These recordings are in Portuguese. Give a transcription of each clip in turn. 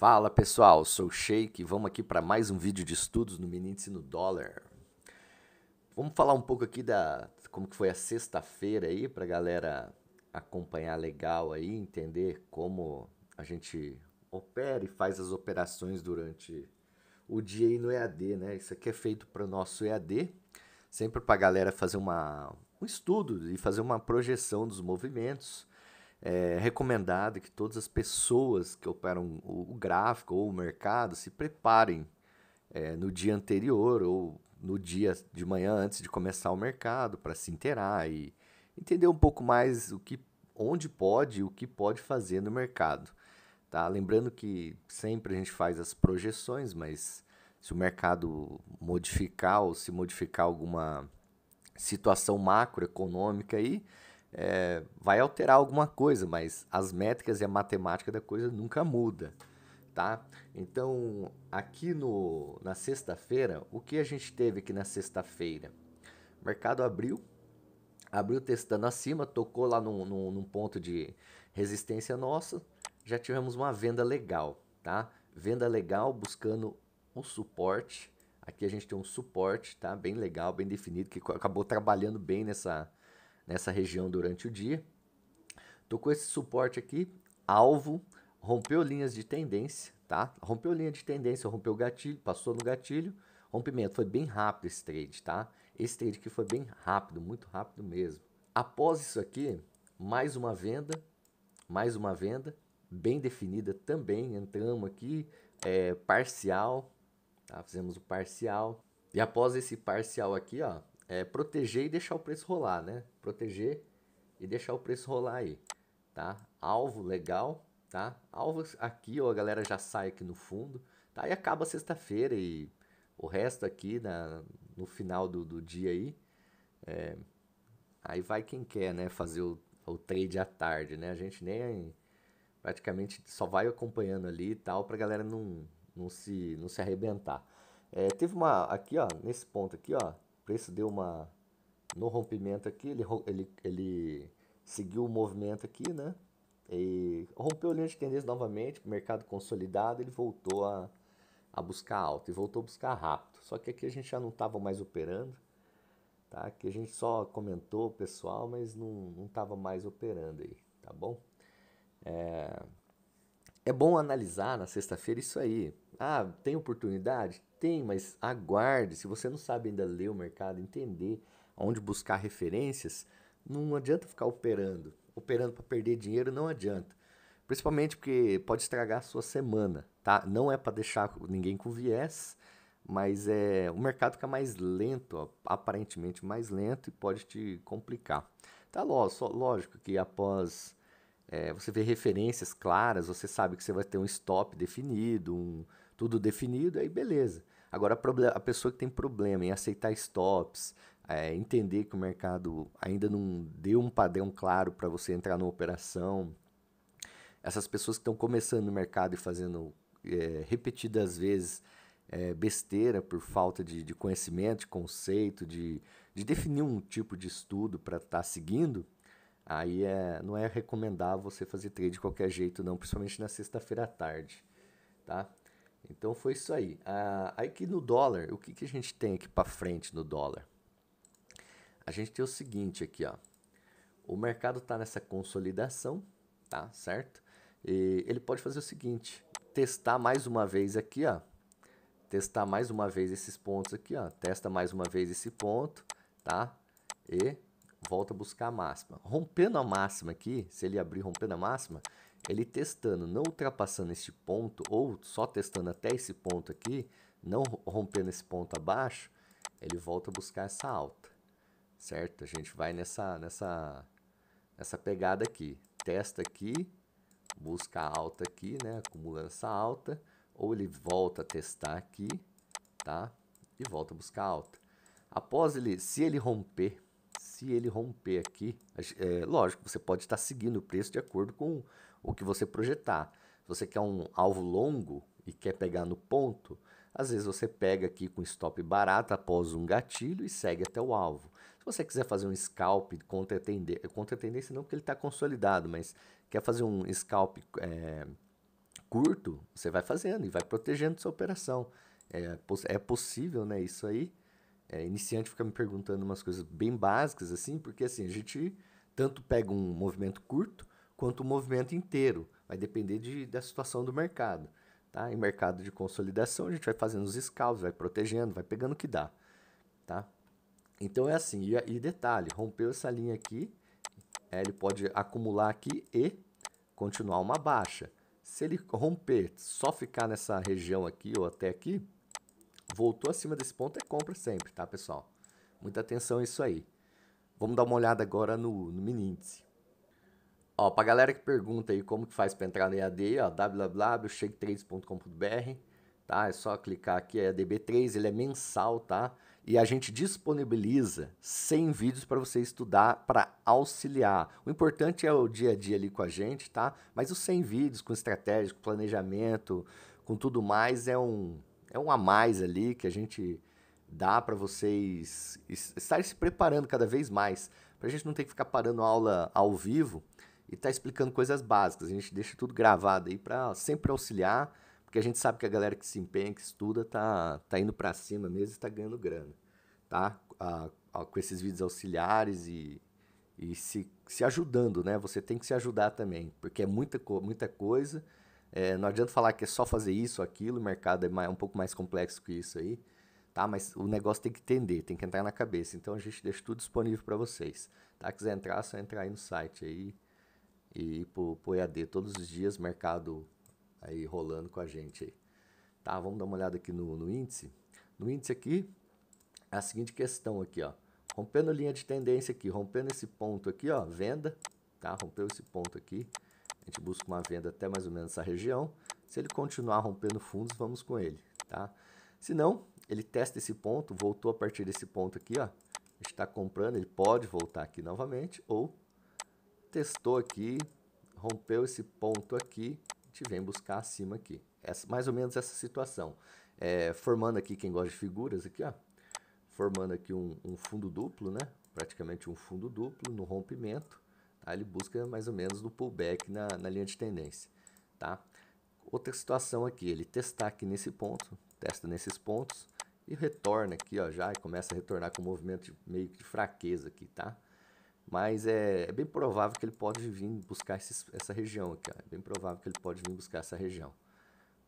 Fala pessoal, sou o Sheik e vamos aqui para mais um vídeo de estudos no Minutes no Dólar. Vamos falar um pouco aqui da como que foi a sexta-feira aí para galera acompanhar legal aí, entender como a gente opera e faz as operações durante o dia aí no EAD, né? Isso aqui é feito para o nosso EAD, sempre para a galera fazer uma, um estudo e fazer uma projeção dos movimentos é recomendado que todas as pessoas que operam o gráfico ou o mercado se preparem é, no dia anterior ou no dia de manhã antes de começar o mercado para se inteirar e entender um pouco mais o que, onde pode e o que pode fazer no mercado. Tá? Lembrando que sempre a gente faz as projeções, mas se o mercado modificar ou se modificar alguma situação macroeconômica aí, é, vai alterar alguma coisa, mas as métricas e a matemática da coisa nunca muda, tá? Então, aqui no, na sexta-feira, o que a gente teve aqui na sexta-feira? mercado abriu, abriu testando acima, tocou lá num, num, num ponto de resistência nossa, já tivemos uma venda legal, tá? Venda legal buscando um suporte. Aqui a gente tem um suporte, tá? Bem legal, bem definido, que acabou trabalhando bem nessa, nessa região durante o dia. Tocou esse suporte aqui, alvo, rompeu linhas de tendência, tá? Rompeu linha de tendência, rompeu o gatilho, passou no gatilho. Rompimento foi bem rápido esse trade, tá? Esse trade aqui foi bem rápido, muito rápido mesmo. Após isso aqui, mais uma venda, mais uma venda, bem definida também. Entramos aqui, é, parcial, tá? Fizemos o parcial. E após esse parcial aqui, ó, é, proteger e deixar o preço rolar, né? Proteger e deixar o preço rolar aí, tá? Alvo legal, tá? Alvo aqui, ó, a galera já sai aqui no fundo, tá? E acaba sexta-feira e o resto aqui na, no final do, do dia aí, é, aí vai quem quer, né? Fazer o, o trade à tarde, né? A gente nem praticamente só vai acompanhando ali e tal para galera não, não se não se arrebentar. É, teve uma aqui ó nesse ponto aqui ó preço deu uma no rompimento aqui, ele, ele, ele seguiu o movimento aqui, né? E rompeu a linha de tendência novamente, mercado consolidado, ele voltou a, a buscar alta e voltou a buscar rápido. Só que aqui a gente já não estava mais operando, tá? Que a gente só comentou pessoal, mas não estava mais operando aí, tá bom? É, é bom analisar na sexta-feira isso aí. Ah, tem oportunidade? Tem, mas aguarde. Se você não sabe ainda ler o mercado, entender onde buscar referências, não adianta ficar operando. Operando para perder dinheiro não adianta. Principalmente porque pode estragar a sua semana, tá? Não é para deixar ninguém com viés, mas é o mercado fica mais lento, ó, aparentemente mais lento e pode te complicar. Tá lógico que após é, você vê referências claras, você sabe que você vai ter um stop definido, um, tudo definido, aí beleza. Agora, a, a pessoa que tem problema em aceitar stops, é, entender que o mercado ainda não deu um padrão claro para você entrar numa operação, essas pessoas que estão começando no mercado e fazendo é, repetidas vezes é, besteira por falta de, de conhecimento, de conceito, de, de definir um tipo de estudo para estar tá seguindo, Aí é, não é recomendável você fazer trade de qualquer jeito, não, principalmente na sexta-feira à tarde, tá? Então foi isso aí. Ah, aí que no dólar, o que, que a gente tem aqui para frente no dólar? A gente tem o seguinte aqui, ó. O mercado está nessa consolidação, tá? Certo? E ele pode fazer o seguinte: testar mais uma vez aqui, ó. Testar mais uma vez esses pontos aqui, ó. Testa mais uma vez esse ponto, tá? E volta a buscar a máxima. Rompendo a máxima aqui, se ele abrir rompendo a máxima, ele testando, não ultrapassando esse ponto, ou só testando até esse ponto aqui, não rompendo esse ponto abaixo, ele volta a buscar essa alta, certo? A gente vai nessa, nessa, nessa pegada aqui. Testa aqui, busca a alta aqui, né? Acumulando essa alta, ou ele volta a testar aqui, tá? E volta a buscar a alta. Após ele, se ele romper se ele romper aqui, é, lógico, você pode estar seguindo o preço de acordo com o que você projetar. Se você quer um alvo longo e quer pegar no ponto, às vezes você pega aqui com stop barato após um gatilho e segue até o alvo. Se você quiser fazer um scalp contra a tendência, contra a tendência não porque ele está consolidado, mas quer fazer um scalp é, curto, você vai fazendo e vai protegendo sua operação. É, é possível né, isso aí é, iniciante fica me perguntando umas coisas bem básicas, assim, porque assim, a gente tanto pega um movimento curto quanto um movimento inteiro. Vai depender de, da situação do mercado. Tá? Em mercado de consolidação, a gente vai fazendo os escalves, vai protegendo, vai pegando o que dá. Tá? Então é assim, e, e detalhe, rompeu essa linha aqui, é, ele pode acumular aqui e continuar uma baixa. Se ele romper, só ficar nessa região aqui ou até aqui, Voltou acima desse ponto é compra sempre, tá, pessoal? Muita atenção isso aí. Vamos dar uma olhada agora no, no mini índice. Ó, pra galera que pergunta aí como que faz para entrar no EAD, ó, www.shake3.com.br, tá? É só clicar aqui, é EADB3, ele é mensal, tá? E a gente disponibiliza 100 vídeos para você estudar, para auxiliar. O importante é o dia a dia ali com a gente, tá? Mas os 100 vídeos com estratégia, com planejamento, com tudo mais, é um, é um a mais ali que a gente dá para vocês estarem se preparando cada vez mais, para a gente não ter que ficar parando a aula ao vivo e estar tá explicando coisas básicas. A gente deixa tudo gravado aí para sempre auxiliar, porque a gente sabe que a galera que se empenha, que estuda, tá, tá indo para cima mesmo e está ganhando grana, tá? Ah, com esses vídeos auxiliares e, e se, se ajudando, né? Você tem que se ajudar também, porque é muita, muita coisa é, não adianta falar que é só fazer isso, aquilo, o mercado é mais, um pouco mais complexo que isso aí, tá? Mas o negócio tem que entender, tem que entrar na cabeça. Então a gente deixa tudo disponível para vocês, tá? Quiser entrar, é só entrar aí no site aí e ir pro, pro EAD todos os dias, mercado aí rolando com a gente aí. Tá, vamos dar uma olhada aqui no, no índice. No índice aqui, é a seguinte questão aqui, ó. Rompendo linha de tendência aqui, rompendo esse ponto aqui, ó, venda, tá? Rompeu esse ponto aqui a gente busca uma venda até mais ou menos essa região. Se ele continuar rompendo fundos, vamos com ele, tá? Se não, ele testa esse ponto, voltou a partir desse ponto aqui, ó. A gente está comprando, ele pode voltar aqui novamente, ou testou aqui, rompeu esse ponto aqui, a gente vem buscar acima aqui. Essa, mais ou menos essa situação. É, formando aqui, quem gosta de figuras, aqui, ó. Formando aqui um, um fundo duplo, né? Praticamente um fundo duplo no rompimento. Aí ele busca mais ou menos no pullback na, na linha de tendência, tá? Outra situação aqui, ele testar aqui nesse ponto, testa nesses pontos e retorna aqui, ó, já começa a retornar com um movimento de, meio que de fraqueza aqui, tá? Mas é, é, bem provável que ele pode vir buscar esses, essa região aqui, ó, é bem provável que ele pode vir buscar essa região.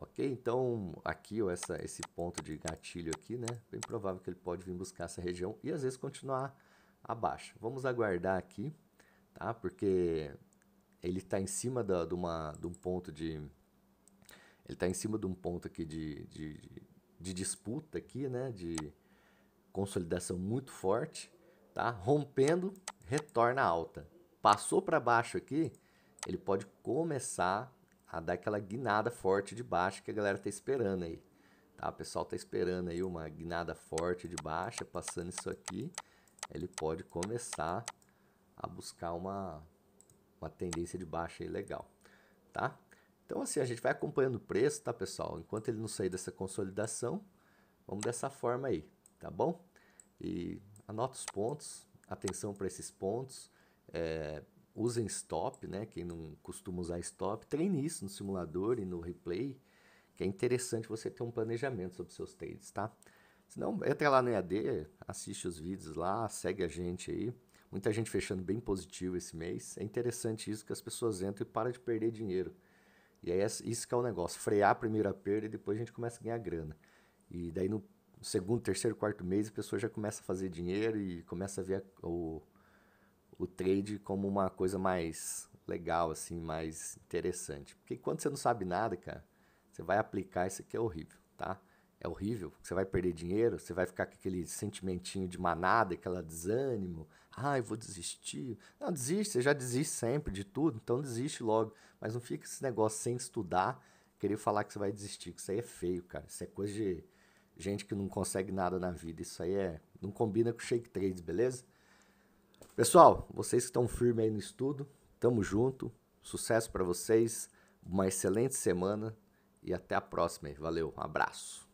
Ok? Então, aqui, ó, essa, esse ponto de gatilho aqui, né? Bem provável que ele pode vir buscar essa região e às vezes continuar abaixo. Vamos aguardar aqui tá? Porque ele está em cima da, de, uma, de um ponto de... Ele está em cima de um ponto aqui de, de, de disputa aqui, né? De consolidação muito forte, tá? Rompendo, retorna alta. Passou para baixo aqui, ele pode começar a dar aquela guinada forte de baixo que a galera tá esperando aí. Tá? O pessoal tá esperando aí uma guinada forte de baixa, passando isso aqui, ele pode começar a buscar uma, uma tendência de baixa aí legal, tá? Então assim, a gente vai acompanhando o preço, tá pessoal? Enquanto ele não sair dessa consolidação, vamos dessa forma aí, tá bom? E anota os pontos, atenção para esses pontos, é, usem stop, né? Quem não costuma usar stop, treine isso no simulador e no replay, que é interessante você ter um planejamento sobre seus trades, tá? Se não, entra lá no EAD, assiste os vídeos lá, segue a gente aí. Muita gente fechando bem positivo esse mês. É interessante isso que as pessoas entram e param de perder dinheiro. E aí é isso que é o negócio, frear a perda e depois a gente começa a ganhar grana. E daí no segundo, terceiro, quarto mês a pessoa já começa a fazer dinheiro e começa a ver o, o trade como uma coisa mais legal, assim, mais interessante. Porque quando você não sabe nada, cara, você vai aplicar, isso aqui é horrível, tá? é horrível, você vai perder dinheiro, você vai ficar com aquele sentimentinho de manada, aquela desânimo, ah, eu vou desistir. Não, desiste, você já desiste sempre de tudo, então desiste logo. Mas não fica esse negócio sem estudar, querer falar que você vai desistir, que isso aí é feio, cara. Isso é coisa de gente que não consegue nada na vida, isso aí é, não combina com shake trades, beleza? Pessoal, vocês que estão firmes aí no estudo, tamo junto, sucesso para vocês, uma excelente semana e até a próxima. Valeu, um abraço.